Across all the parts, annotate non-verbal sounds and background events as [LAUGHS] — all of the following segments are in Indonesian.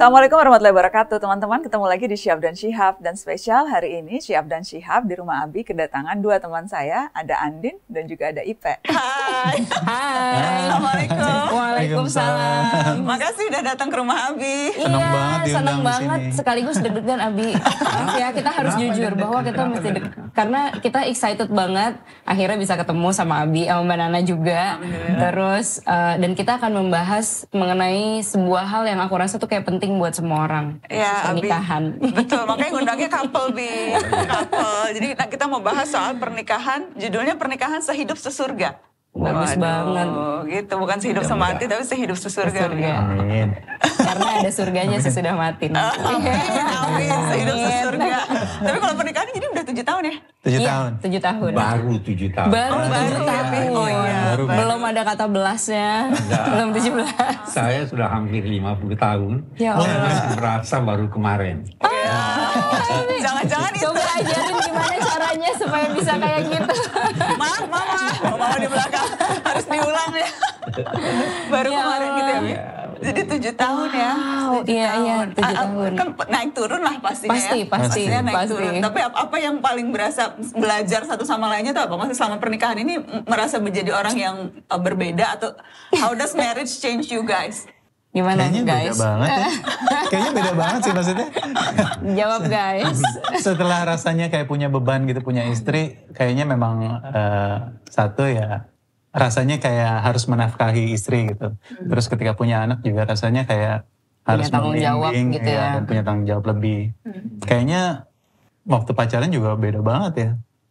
Assalamualaikum warahmatullahi wabarakatuh teman-teman ketemu lagi di Syihab dan Syihab dan spesial hari ini Syihab dan Syihab di rumah Abi kedatangan dua teman saya ada Andin dan juga ada Ipe. Hai. Hai. Assalamualaikum. Waalaikumsalam. Makasih udah datang ke rumah Abi. Senang iya, banget senang banget sini. sekaligus deg-degan Abi. [LAUGHS] ya kita harus Kenapa jujur bahwa kita mesti deg karena kita excited banget akhirnya bisa ketemu sama Abi sama Mbak Nana juga. Terus uh, dan kita akan membahas mengenai sebuah hal yang aku rasa tuh kayak penting penting buat semua orang ya, pernikahan. Abi, betul, makanya [LAUGHS] ngundangnya couple bi, couple. Jadi nah, kita mau bahas soal pernikahan, judulnya pernikahan sehidup sesurga. Bagus banget. Gitu, bukan sehidup Udah semati mudah. tapi sehidup sesurga. sesurga. Amin. Karena ada surganya sesudah mati. Nanti. [LAUGHS] Amin, amin, sehidup sesurga. tapi kalau pernikahan jadi udah tujuh tahun ya? Tujuh iya, tahun. Tujuh tahun. Baru tujuh tahun. Baru oh, tujuh ya? tahun. Oh iya. Baru, Belum ada kata belasnya. Belum tujuh belas. Saya sudah hampir lima puluh tahun. Ya Allah. Merasa baru kemarin. jangan ah, iya. Jangan-jangan itu. Coba ajarin gimana caranya supaya bisa kayak gitu. [LAUGHS] mama, mama di belakang harus diulang ya. [LAUGHS] Baru ya, kemarin gitu ya. ya. Jadi tujuh tahun ya. wow, ya. Iya iya tujuh ah, ah, tahun. Kan naik turun lah pastinya. Ya. Pasti ya. pasti. Pastinya naik pasti. turun. Tapi apa, yang paling berasa belajar satu sama lainnya tuh apa? Maksudnya selama pernikahan ini merasa menjadi orang yang eh, berbeda atau how does marriage change you guys? Gimana Kayaknya guys? beda banget ya. [LAUGHS] Kayaknya beda banget sih maksudnya. Jawab guys. [LAUGHS] Setelah rasanya kayak punya beban gitu, punya istri, kayaknya memang uh, satu ya rasanya kayak harus menafkahi istri gitu. Hmm. Terus ketika punya anak juga rasanya kayak harus punya tanggung jawab gitu iya, ya, Dan punya tanggung jawab lebih. Hmm. Kayaknya waktu pacaran juga beda banget ya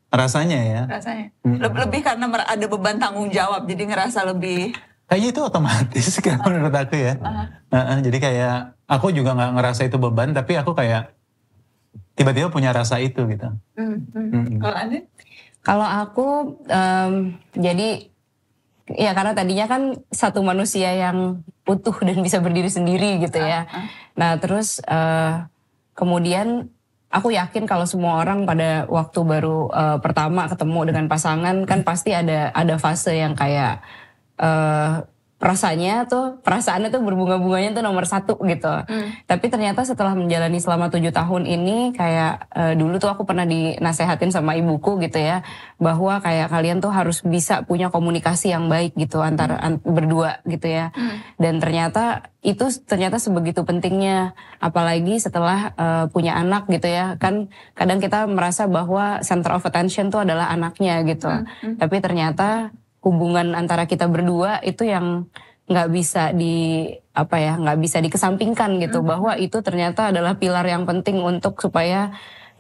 rasanya ya rasanya hmm. lebih karena ada beban tanggung jawab jadi ngerasa lebih Kayaknya itu otomatis [LAUGHS] kan menurut aku ya. Uh, uh, -huh. jadi kayak aku juga nggak ngerasa itu beban, tapi aku kayak tiba-tiba punya rasa itu gitu. Hmm, hmm. Hmm. Kalau Anda? Kalau aku um, jadi ya karena tadinya kan satu manusia yang utuh dan bisa berdiri sendiri gitu ya. Uh, Nah terus uh, kemudian aku yakin kalau semua orang pada waktu baru uh, pertama ketemu dengan pasangan kan pasti ada ada fase yang kayak uh, rasanya tuh perasaannya tuh berbunga-bunganya tuh nomor satu gitu. Hmm. Tapi ternyata setelah menjalani selama tujuh tahun ini kayak uh, dulu tuh aku pernah dinasehatin sama ibuku gitu ya bahwa kayak kalian tuh harus bisa punya komunikasi yang baik gitu antara hmm. an, berdua gitu ya. Hmm. Dan ternyata itu ternyata sebegitu pentingnya apalagi setelah uh, punya anak gitu ya kan kadang kita merasa bahwa center of attention tuh adalah anaknya gitu. Hmm. hmm. Tapi ternyata hubungan antara kita berdua itu yang nggak bisa di apa ya nggak bisa dikesampingkan gitu mm -hmm. bahwa itu ternyata adalah pilar yang penting untuk supaya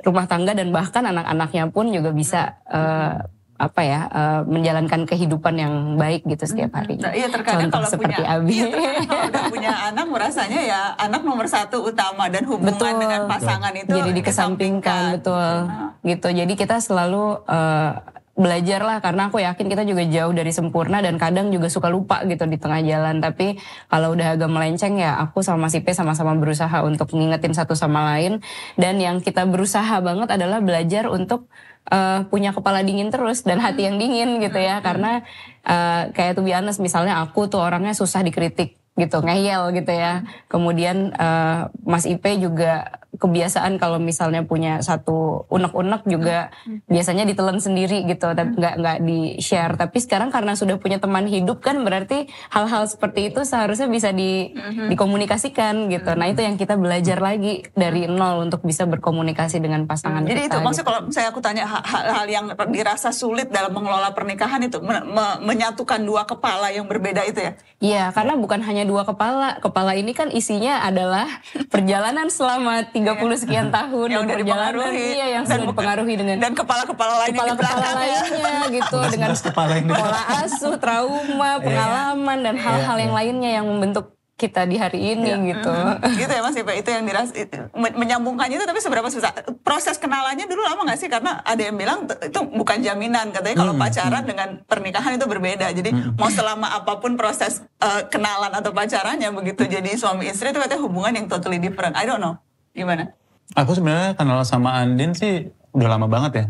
rumah tangga dan bahkan anak-anaknya pun juga bisa mm -hmm. uh, apa ya uh, menjalankan kehidupan yang baik gitu setiap mm-hmm. hari. Nah, iya terkadang kalau seperti punya, Abi. Iya, kalau udah punya anak merasanya ya anak nomor satu utama dan hubungan betul. dengan pasangan itu jadi dikesampingkan betul nah. gitu. Jadi kita selalu uh, belajar lah karena aku yakin kita juga jauh dari sempurna dan kadang juga suka lupa gitu di tengah jalan tapi kalau udah agak melenceng ya aku sama si P sama-sama berusaha untuk ngingetin satu sama lain dan yang kita berusaha banget adalah belajar untuk uh, punya kepala dingin terus dan hati yang dingin gitu ya karena uh, kayak tuh biasa misalnya aku tuh orangnya susah dikritik gitu ngeyel gitu ya kemudian uh, Mas Ipe juga kebiasaan kalau misalnya punya satu unek-unek juga hmm. biasanya ditelan sendiri gitu tapi hmm. nggak nggak di share hmm. tapi sekarang karena sudah punya teman hidup kan berarti hal-hal seperti itu seharusnya bisa di hmm. dikomunikasikan gitu nah itu hmm. yang kita belajar lagi dari nol untuk bisa berkomunikasi dengan pasangan hmm. jadi kita, itu maksudnya gitu. kalau saya aku tanya hal-hal yang dirasa sulit dalam mengelola pernikahan itu me me menyatukan dua kepala yang berbeda itu ya iya karena bukan hanya dua kepala kepala ini kan isinya adalah [LAUGHS] perjalanan selama tiga ya. sekian [LAUGHS] tahun yang dari dipengaruhi iya yang dan sudah dipengaruhi dengan dan kepala-kepala lain kepala-kepala lainnya gitu mas, dengan kepala yang pola asuh, trauma, iya. pengalaman dan hal-hal iya, yang iya. lainnya yang membentuk kita di hari ini ya. gitu. hmm Gitu ya Mas Ipe, itu yang diras menyambungkannya itu tapi seberapa susah? Proses kenalannya dulu lama nggak sih? Karena ada yang bilang itu bukan jaminan katanya kalau hmm pacaran hmm dengan pernikahan itu berbeda. Jadi hmm mau selama apapun proses uh, kenalan atau pacarannya begitu jadi suami istri itu katanya hubungan yang totally different. I don't know. Gimana? Aku sebenarnya kenal sama Andin sih udah lama banget ya.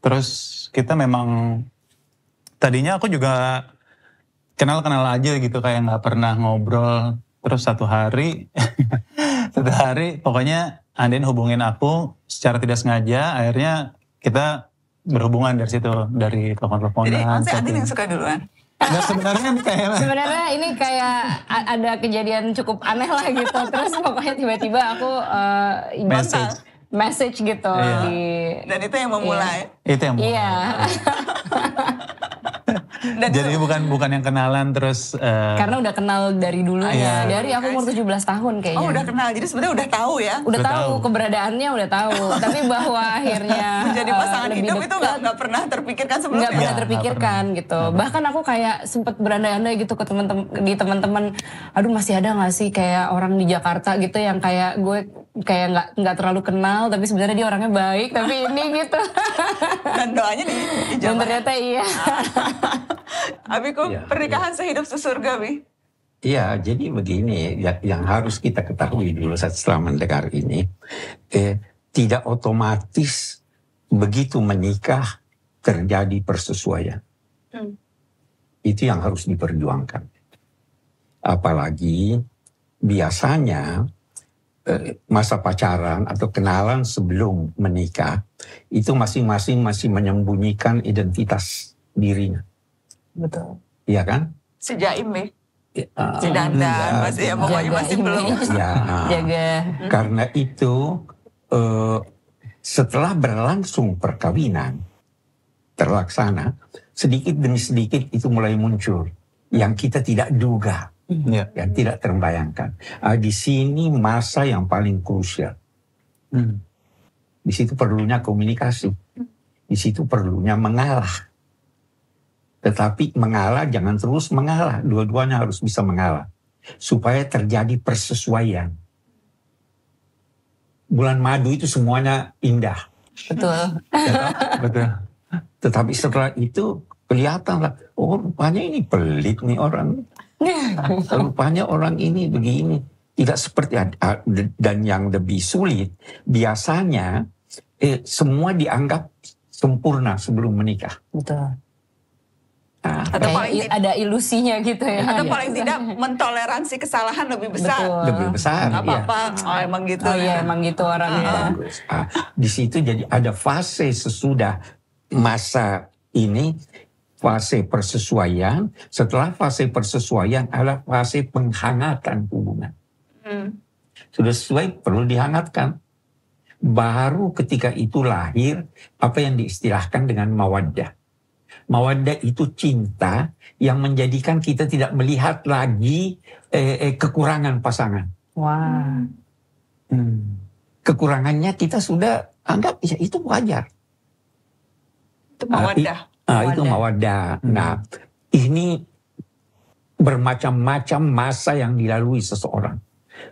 Terus kita memang tadinya aku juga kenal-kenal aja gitu kayak nggak pernah ngobrol. Terus satu hari, [LAUGHS] satu hari pokoknya Andin hubungin aku secara tidak sengaja. Akhirnya kita berhubungan dari situ dari telepon-teleponan. Jadi Andin yang suka duluan? Nah, sebenarnya ini kayak sebenarnya ini kayak ada kejadian cukup aneh lah gitu. Terus pokoknya tiba-tiba aku uh, message message gitu iya. di dan itu yang memulai. Iya. Itu yang memulai. Iya. [LAUGHS] [LAUGHS] Dan Jadi itu, bukan bukan yang kenalan terus uh, Karena udah kenal dari iya. ya. iya. dari aku umur 17 tahun kayaknya. Oh, udah kenal. Jadi sebenarnya udah tahu ya. Udah, udah tahu, tahu keberadaannya udah tahu, [LAUGHS] tapi bahwa akhirnya menjadi eh, pasangan uh, hidup itu nggak pernah terpikirkan sebelumnya. Gak pernah ya, terpikirkan gak pernah. gitu. Gak Bahkan aku kayak sempet berandai-andai gitu ke teman-teman di teman-teman, aduh masih ada gak sih kayak orang di Jakarta gitu yang kayak gue kayak nggak nggak terlalu kenal tapi sebenarnya dia orangnya baik tapi ini gitu [LAUGHS] dan doanya di, dan ternyata iya [LAUGHS] Abiku ya, pernikahan ya. sehidup sesurga Bi Iya, jadi begini ya, yang harus kita ketahui dulu saat setelah mendengar ini, eh, tidak otomatis begitu menikah terjadi persesuaian. Hmm. Itu yang harus diperjuangkan. Apalagi biasanya Eh, masa pacaran atau kenalan sebelum menikah itu masing-masing masih menyembunyikan identitas dirinya. Betul. Iya kan? Sejak ini. Ya? Ya, uh, iya, masih ya, masih ini. belum. Ya. Jaga. Karena itu uh, setelah berlangsung perkawinan terlaksana sedikit demi sedikit itu mulai muncul yang kita tidak duga Hmm. Ya. yang tidak terbayangkan. Ah, di sini masa yang paling krusial. Hmm. Di situ perlunya komunikasi. Di situ perlunya mengalah. Tetapi mengalah jangan terus mengalah. Dua-duanya harus bisa mengalah. Supaya terjadi persesuaian. Bulan madu itu semuanya indah. Betul. Tetapi, ya kan? [LAUGHS] betul. Tetapi setelah itu kelihatanlah, oh rupanya ini pelit nih orang [LAUGHS] Rupanya orang ini begini, tidak seperti dan yang lebih sulit biasanya eh, semua dianggap sempurna sebelum menikah. Betul. Nah, atau paling iya, ada ilusinya gitu ya. Atau ya. paling tidak [LAUGHS] mentoleransi kesalahan lebih besar. Betul. Lebih besar. Gak iya. apa-apa. Ya. Oh emang gitu. Oh ya. emang gitu orangnya. Ah, di situ jadi ada fase sesudah masa ini fase persesuaian. Setelah fase persesuaian adalah fase penghangatan hubungan. Hmm. Sudah sesuai perlu dihangatkan. Baru ketika itu lahir apa yang diistilahkan dengan mawaddah. Mawaddah itu cinta yang menjadikan kita tidak melihat lagi eh, eh, kekurangan pasangan. Wah. Wow. Hmm. Kekurangannya kita sudah anggap ya itu wajar. Itu mawaddah. Nah, itu mawadah. Hmm. Nah, ini bermacam-macam masa yang dilalui seseorang.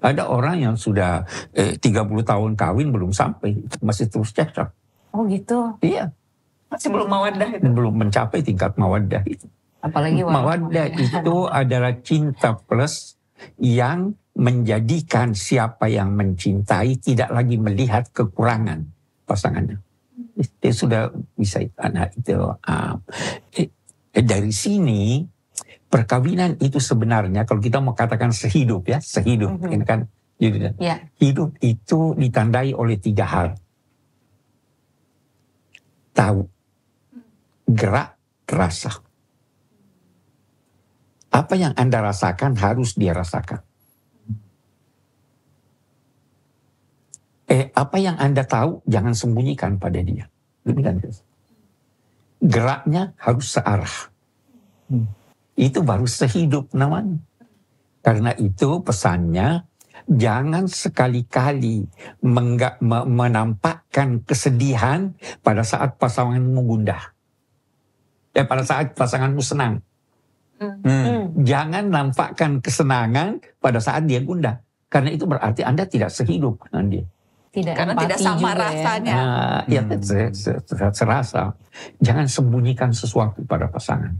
Ada orang yang sudah eh, 30 tahun kawin belum sampai, masih terus cekcok. Oh gitu? Iya. Masih belum mawadah itu? Belum mencapai tingkat mawadah itu. Apalagi mawadah itu [LAUGHS] adalah cinta plus yang menjadikan siapa yang mencintai tidak lagi melihat kekurangan pasangannya dia sudah bisa anak itu. Uh, dari sini perkawinan itu sebenarnya kalau kita mau katakan sehidup ya sehidup mm-hmm. kan jadi yeah. hidup itu ditandai oleh tiga hal tahu gerak rasa apa yang anda rasakan harus dia rasakan apa yang Anda tahu jangan sembunyikan pada dia. Demikian. Geraknya harus searah. Hmm. Itu baru sehidup namanya. Karena itu pesannya jangan sekali-kali menampakkan kesedihan pada saat pasanganmu gundah. Ya pada saat pasanganmu senang. Hmm. hmm. Hmm. Jangan nampakkan kesenangan pada saat dia gundah. Karena itu berarti Anda tidak sehidup dengan dia tidak karena tidak sama juga ya. rasanya. Nah, ya, nah, hmm. serasa. Jangan sembunyikan sesuatu pada pasangan,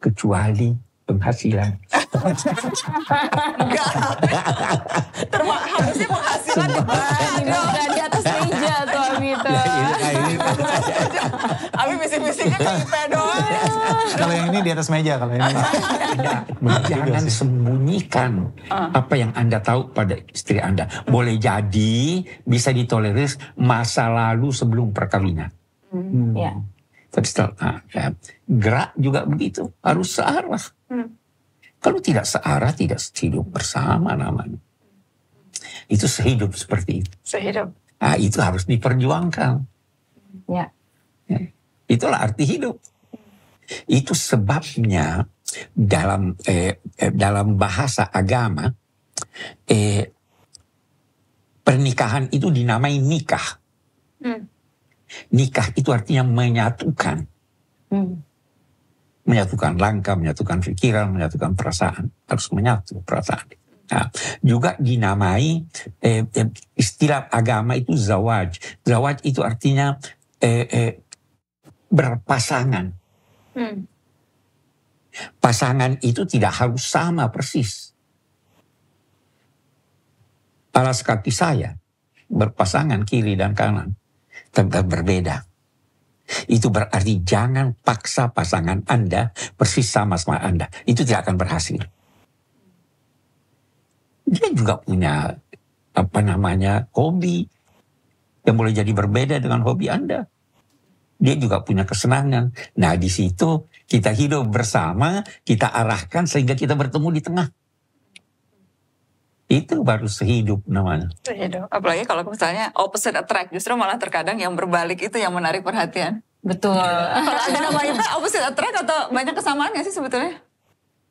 kecuali penghasilan. Terima kasih penghasilan Sumpah. di atas meja tuh ya, nah, [LAUGHS] Kan doang. kalau yang ini di atas meja kalau ini. Jangan sembunyikan uh. apa yang Anda tahu pada istri Anda. Boleh jadi bisa ditolerir masa lalu sebelum perkawinan. Hmm. Ya. Tapi setelah ah, ya, gerak juga begitu, harus searah. Hmm. Kalau tidak searah, tidak hidup bersama namanya. Itu sehidup seperti itu. Sehidup. Nah, itu harus diperjuangkan. Ya. ya. Itulah arti hidup. Itu sebabnya dalam eh, eh, dalam bahasa agama eh, pernikahan itu dinamai nikah. Hmm. Nikah itu artinya menyatukan. Hmm. Menyatukan langkah, menyatukan pikiran, menyatukan perasaan. Harus menyatu perasaan. Nah, juga dinamai eh, eh istilah agama itu zawaj. Zawaj itu artinya eh, eh, berpasangan. Hmm. Pasangan itu tidak harus sama persis. Alas kaki saya berpasangan kiri dan kanan, tetap berbeda. Itu berarti jangan paksa pasangan Anda persis sama sama Anda. Itu tidak akan berhasil. Dia juga punya apa namanya hobi yang boleh jadi berbeda dengan hobi Anda dia juga punya kesenangan. Nah di situ kita hidup bersama, kita arahkan sehingga kita bertemu di tengah. Itu baru sehidup namanya. Sehidup. Apalagi kalau misalnya opposite attract, justru malah terkadang yang berbalik itu yang menarik perhatian. Betul. Iya. kalau namanya Yuta opposite attract atau banyak kesamaan gak sih sebetulnya?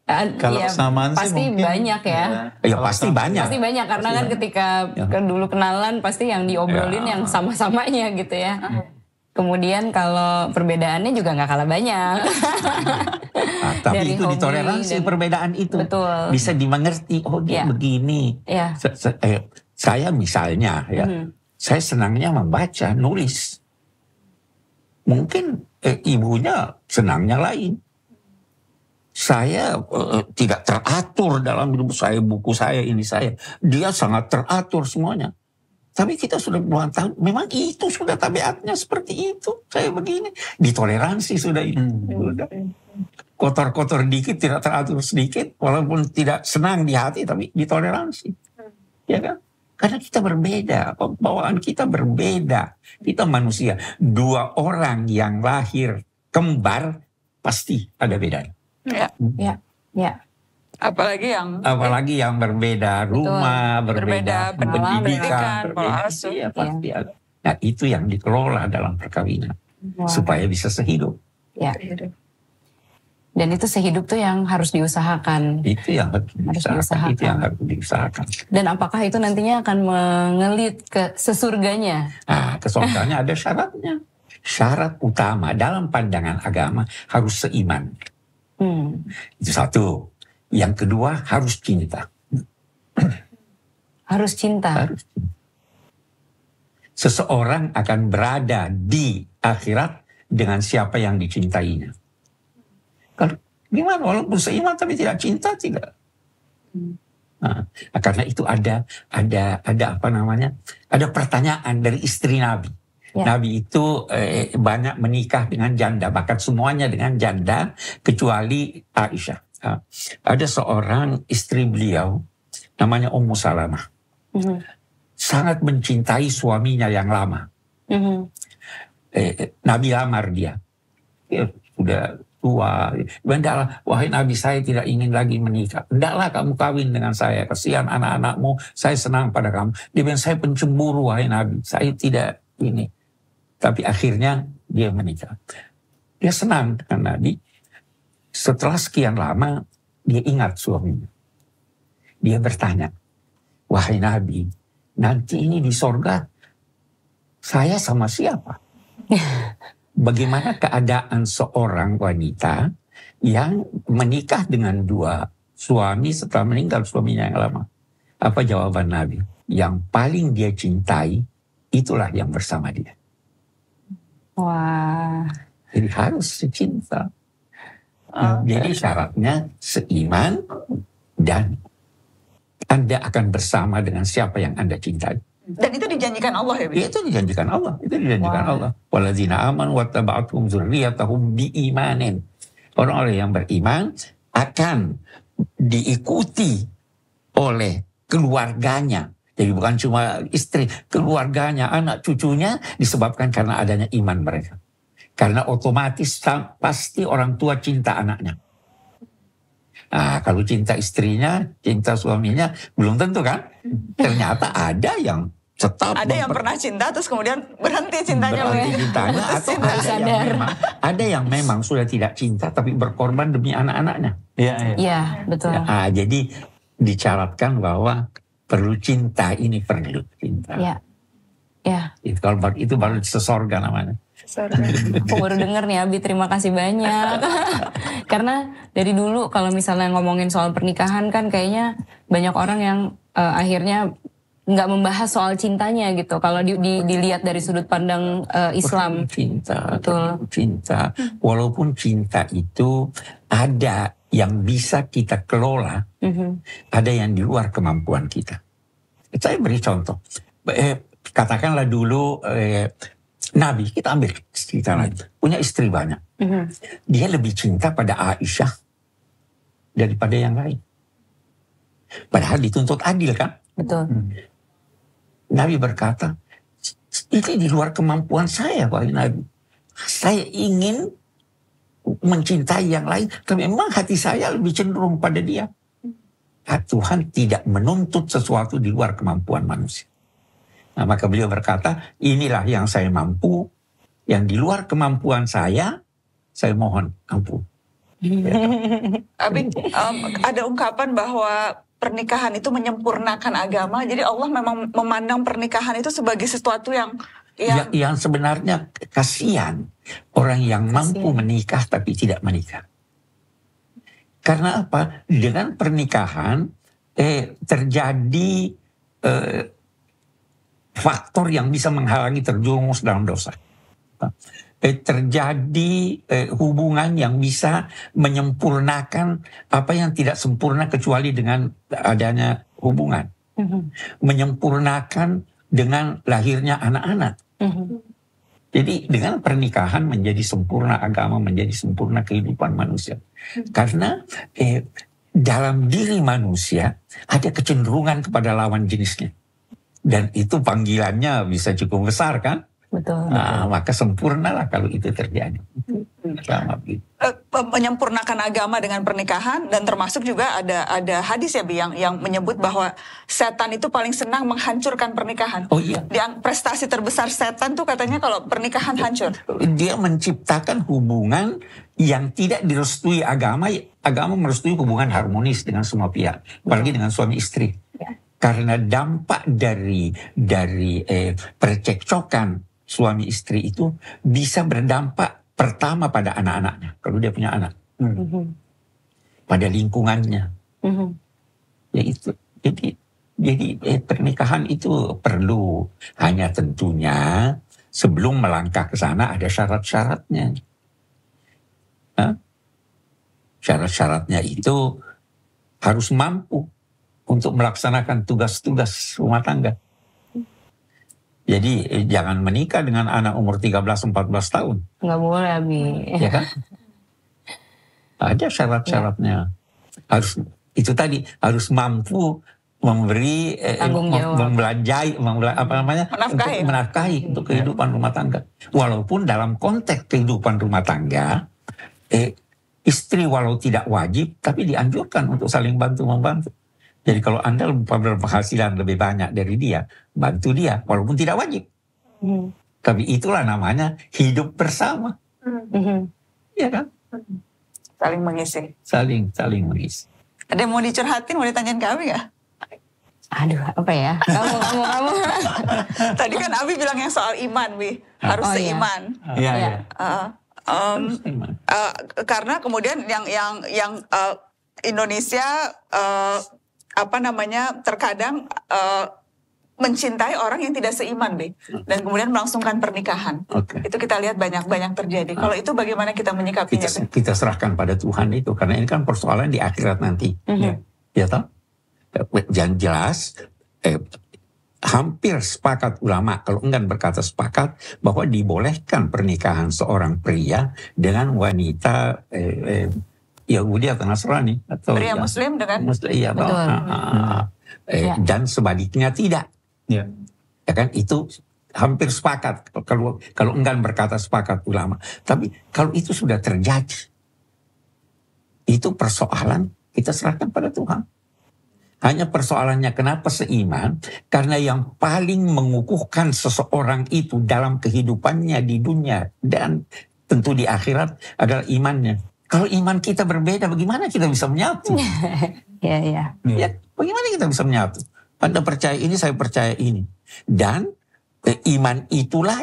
Uh, kalau ya, kesamaan pasti sih mungkin, banyak ya. Ya, ya pasti sama. banyak. Pasti banyak karena pasti kan banyak. ketika ya. dulu kenalan pasti yang diobrolin ya. yang sama-samanya gitu ya. Hmm. Kemudian kalau perbedaannya juga nggak kalah banyak. nah, tapi Dari itu ditoleransi dan, perbedaan itu. Betul. Bisa dimengerti, oh dia ya. begini. Ya. Se -se eh, saya misalnya ya, hmm. saya senangnya membaca, nulis. Mungkin eh, ibunya senangnya lain. Saya eh, tidak teratur dalam hidup saya, buku saya, ini saya. Dia sangat teratur semuanya tapi kita sudah puluhan tahun, memang itu sudah tabiatnya seperti itu. Saya begini, ditoleransi sudah ini. Hmm. Kotor-kotor dikit, tidak teratur sedikit, walaupun tidak senang di hati, tapi ditoleransi. Hmm. Ya kan? Karena kita berbeda, pembawaan kita berbeda. Kita manusia. Dua orang yang lahir kembar, pasti ada bedanya. Ya, ya, ya apalagi yang apalagi yang berbeda rumah betul, berbeda, berbeda pendidikan, pendidikan pola iya, asuh iya, iya. pasti iya. ada. nah itu yang dikelola dalam perkawinan wow. supaya bisa sehidup ya dan itu sehidup tuh yang harus diusahakan. Itu yang harus, diusahakan. Itu yang harus diusahakan. Dan apakah itu nantinya akan mengelit ke sesurganya? Ah, ke ada syaratnya. Syarat utama dalam pandangan agama harus seiman. Hmm. Itu satu. Yang kedua [CLEARS THROAT] harus cinta. Harus cinta. Seseorang akan berada di akhirat dengan siapa yang dicintainya. Kalau gimana walaupun seiman tapi tidak cinta tidak. Nah, karena itu ada ada ada apa namanya? Ada pertanyaan dari istri Nabi. Ya. Nabi itu eh, banyak menikah dengan janda, bahkan semuanya dengan janda kecuali Aisyah. Nah, ada seorang istri beliau namanya Ummu Salamah. Mm-hmm. Sangat mencintai suaminya yang lama. Mm-hmm. Eh, eh Nabi Amar dia. Ya, sudah tua. Bandalah, wahai Nabi saya tidak ingin lagi menikah. Hendaklah kamu kawin dengan saya. Kasihan anak-anakmu, saya senang pada kamu. Dia bilang, saya pencemburu wahai Nabi. Saya tidak ini. Tapi akhirnya dia menikah. Dia senang dengan Nabi. Setelah sekian lama, dia ingat suaminya. Dia bertanya, Wahai Nabi, nanti ini di sorga saya sama siapa? [LAUGHS] Bagaimana keadaan seorang wanita yang menikah dengan dua suami setelah meninggal suaminya yang lama? Apa jawaban Nabi? Yang paling dia cintai, itulah yang bersama dia. Wah. Jadi harus cinta. Ya, oh, jadi syaratnya seiman dan Anda akan bersama dengan siapa yang Anda cintai. Dan itu dijanjikan Allah ya? Begitu? Ya, itu dijanjikan Allah. Itu dijanjikan wow. Allah. Waladzina aman taba'atuhum zurriyatahum biimanin. Orang-orang yang beriman akan diikuti oleh keluarganya. Jadi bukan cuma istri, keluarganya, anak cucunya disebabkan karena adanya iman mereka. Karena otomatis pasti orang tua cinta anaknya. Nah, kalau cinta istrinya, cinta suaminya, belum tentu kan? Ternyata ada yang tetap ada yang pernah cinta terus kemudian berhenti cintanya berhenti ya? cintanya ya. atau cinta ada yang memang ada yang memang sudah tidak cinta tapi berkorban demi anak-anaknya iya, iya. iya ya. ya, betul nah, jadi dicaratkan bahwa perlu cinta ini perlu cinta ya ya itu kalau itu baru sesorga namanya Aku baru denger nih Abi, terima kasih banyak. [LAUGHS] Karena dari dulu kalau misalnya ngomongin soal pernikahan kan kayaknya banyak orang yang uh, akhirnya nggak membahas soal cintanya gitu. Kalau di, di, dilihat dari sudut pandang uh, Islam, cinta, betul. Cinta, walaupun cinta itu ada yang bisa kita kelola, mm -hmm. ada yang di luar kemampuan kita. Saya beri contoh, eh, katakanlah dulu eh, Nabi kita ambil cerita lain hmm. punya istri banyak. Mm-hmm. Dia lebih cinta pada Aisyah daripada yang lain. Padahal dituntut adil kan? Betul. Hmm. Nabi berkata, ini di luar kemampuan saya, Pak Nabi. Saya ingin mencintai yang lain, tapi memang hati saya lebih cenderung pada dia. Hmm. Tuhan tidak menuntut sesuatu di luar kemampuan manusia. Nah, maka beliau berkata, inilah yang saya mampu, yang di luar kemampuan saya, saya mohon ampun. Ya. Abi, [LAUGHS] um, ada ungkapan bahwa pernikahan itu menyempurnakan agama. Jadi Allah memang memandang pernikahan itu sebagai sesuatu yang ya, yang, ya, yang sebenarnya kasihan orang yang kasihan. mampu menikah tapi tidak menikah. Karena apa? Dengan pernikahan eh, terjadi eh, faktor yang bisa menghalangi terjerumus dalam dosa. Eh, terjadi eh, hubungan yang bisa menyempurnakan apa yang tidak sempurna kecuali dengan adanya hubungan. Mm -hmm. Menyempurnakan dengan lahirnya anak-anak. Mm -hmm. Jadi dengan pernikahan menjadi sempurna agama, menjadi sempurna kehidupan manusia. Mm-hmm. Karena eh, dalam diri manusia ada kecenderungan kepada lawan jenisnya dan itu panggilannya bisa cukup besar kan? Betul. Nah, maka sempurnalah kalau itu terjadi. Agama eh, Menyempurnakan agama dengan pernikahan dan termasuk juga ada ada hadis ya Bi yang yang menyebut bahwa setan itu paling senang menghancurkan pernikahan. Oh iya. Yang prestasi terbesar setan tuh katanya kalau pernikahan hancur. Dia menciptakan hubungan yang tidak direstui agama, agama merestui hubungan harmonis dengan semua pihak, apalagi iya. dengan suami istri karena dampak dari dari eh, percekcokan suami istri itu bisa berdampak pertama pada anak-anaknya kalau dia punya anak -hmm. Mm-hmm. pada lingkungannya -hmm. ya itu jadi jadi eh, pernikahan itu perlu hanya tentunya sebelum melangkah ke sana ada syarat-syaratnya syarat-syaratnya itu harus mampu untuk melaksanakan tugas-tugas rumah tangga. Jadi eh, jangan menikah dengan anak umur 13-14 tahun. Gak boleh, Abi. Ya kan? Ada syarat-syaratnya. Ya. Harus itu tadi harus mampu memberi eh, membelanjai membela, apa namanya menafkahi. untuk menafkahi hmm. untuk kehidupan rumah tangga walaupun dalam konteks kehidupan rumah tangga eh, istri walau tidak wajib tapi dianjurkan untuk saling bantu membantu jadi kalau Anda berpenghasilan lebih banyak dari dia, bantu dia walaupun tidak wajib. Hmm. Tapi itulah namanya hidup bersama. Hmm. Ya kan? Saling mengisi. Saling, saling mengisi. Ada yang mau dicurhatin, mau ditanyain ke Abi gak? Aduh, apa ya? Kamu, kamu, kamu. [LAUGHS] Tadi kan Abi bilang yang soal iman, Wi. Ah. Harus oh, iya. seiman. Ah. Iya, iya. Ya. Uh, um, uh, karena kemudian yang yang yang uh, Indonesia uh, apa namanya terkadang uh, mencintai orang yang tidak seiman, deh Dan kemudian melangsungkan pernikahan. Okay. Itu kita lihat banyak-banyak terjadi. Ah. Kalau itu bagaimana kita menyikapi Kita, kita serahkan pada Tuhan itu karena ini kan persoalan di akhirat nanti. Mm -hmm. Ya, ya toh? Jangan eh, jelas eh, hampir sepakat ulama kalau enggan berkata sepakat bahwa dibolehkan pernikahan seorang pria dengan wanita eh, eh, Yahudi atau Nasrani atau ya, Muslim dengan Muslim ya, Betul. uh, uh, eh, ya. dan sebaliknya tidak. Ya. ya kan itu hampir sepakat kalau kalau enggan berkata sepakat ulama. Tapi kalau itu sudah terjadi itu persoalan kita serahkan pada Tuhan. Hanya persoalannya kenapa seiman? Karena yang paling mengukuhkan seseorang itu dalam kehidupannya di dunia dan tentu di akhirat adalah imannya. Kalau iman kita berbeda, bagaimana kita bisa menyatu? Iya, [LAUGHS] iya. Ya, bagaimana kita bisa menyatu? Anda percaya ini, saya percaya ini. Dan eh, iman itulah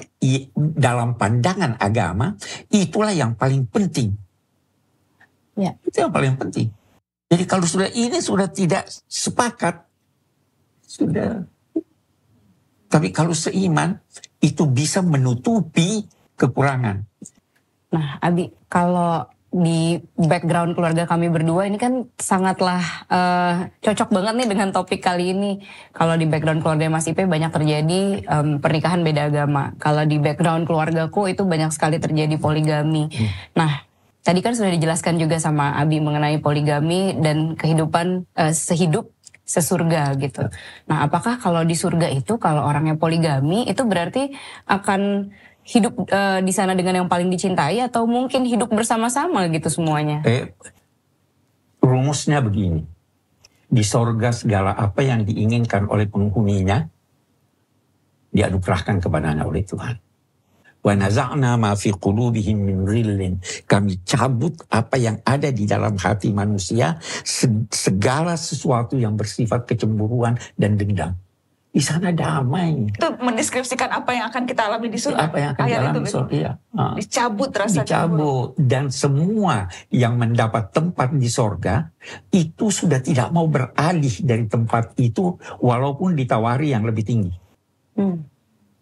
dalam pandangan agama, itulah yang paling penting. Ya. Itu yang paling penting. Jadi kalau sudah ini sudah tidak sepakat, sudah. Tapi kalau seiman, itu bisa menutupi kekurangan. Nah, Abi, kalau di background keluarga kami berdua ini kan sangatlah uh, cocok banget nih dengan topik kali ini. Kalau di background keluarga Mas Ipe banyak terjadi um, pernikahan beda agama. Kalau di background keluargaku itu banyak sekali terjadi poligami. Hmm. Nah, tadi kan sudah dijelaskan juga sama Abi mengenai poligami dan kehidupan uh, sehidup sesurga gitu. Ya. Nah, apakah kalau di surga itu kalau orangnya poligami itu berarti akan hidup uh, di sana dengan yang paling dicintai atau mungkin hidup bersama-sama gitu semuanya? Eh, rumusnya begini. Di sorga segala apa yang diinginkan oleh penghuninya dianugerahkan kepadanya oleh Tuhan. Kami cabut apa yang ada di dalam hati manusia segala sesuatu yang bersifat kecemburuan dan dendam di sana damai. Itu mendeskripsikan apa yang akan kita alami di surga. Apa yang akan kita alami di surga. Iya. Gitu. Ah. Dicabut rasa Dicabut. Cemburu. Dan semua yang mendapat tempat di surga itu sudah tidak mau beralih dari tempat itu walaupun ditawari yang lebih tinggi. Hmm.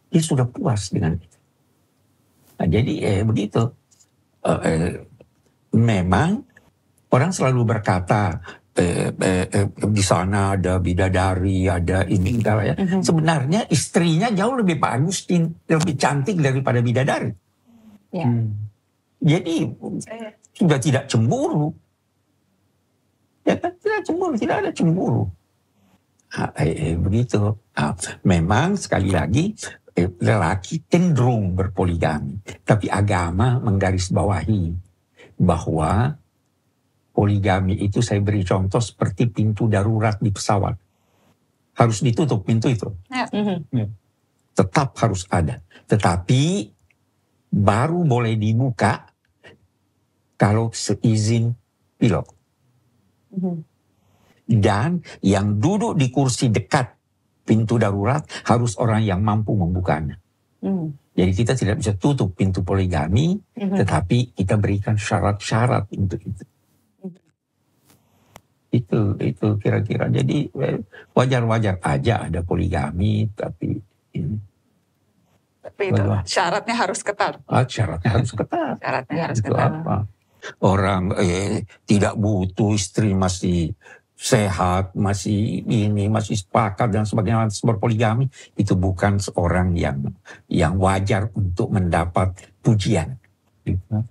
Dia sudah puas dengan itu. Nah, jadi eh, begitu. Eh, eh, memang orang selalu berkata Eh, eh, eh, di sana ada bidadari, ada ini iya. ya. Mm-hmm. Sebenarnya istrinya jauh lebih bagus, lebih cantik daripada bidadari. Yeah. Hmm. Jadi yeah. sudah tidak cemburu. Ya kan? tidak cemburu, tidak ada cemburu. Ah, eh, eh, begitu. Nah, memang sekali lagi eh, lelaki cenderung berpoligami, tapi agama menggarisbawahi bahwa poligami itu saya beri contoh seperti pintu darurat di pesawat. Harus ditutup pintu itu. Ya. Mhm. Ya. Tetap harus ada. Tetapi baru boleh dibuka kalau seizin pilot. Mhm. Dan yang duduk di kursi dekat pintu darurat harus orang yang mampu membukanya. Mhm. Jadi kita tidak bisa tutup pintu poligami, tetapi kita berikan syarat-syarat untuk itu itu itu kira-kira jadi eh, wajar-wajar aja ada poligami tapi ini ya. tapi itu syaratnya harus ketat ah, syaratnya harus ketat [LAUGHS] syaratnya ya, harus ketat apa orang eh, tidak butuh istri masih sehat masih ini masih sepakat dan sebagainya berpoligami itu bukan seorang yang yang wajar untuk mendapat pujian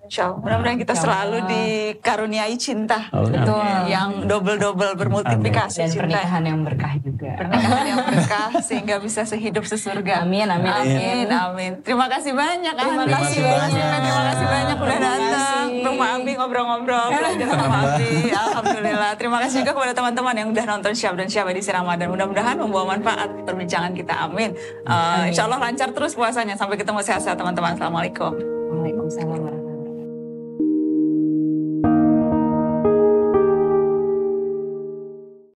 Insya Allah. Mudah-mudahan kita selalu dikaruniai cinta. Oh, betul. Yang double-double bermultiplikasi Dan pernikahan yang berkah juga. Pernikahan yang berkah sehingga bisa sehidup sesurga. Amin, amin. Amin, amin. Terima kasih banyak. Terima Ami. kasih banyak. Terima kasih banyak udah datang. Rumah Abi ngobrol-ngobrol. Eh. Alhamdulillah. Terima kasih juga kepada teman-teman yang udah nonton Syab dan Syab di Ramadan. Mudah-mudahan membawa manfaat perbincangan kita. Amin. Uh, amin. Insya Allah lancar terus puasanya. Sampai ketemu sehat-sehat teman-teman. Assalamualaikum. con lệnh ông Sa-la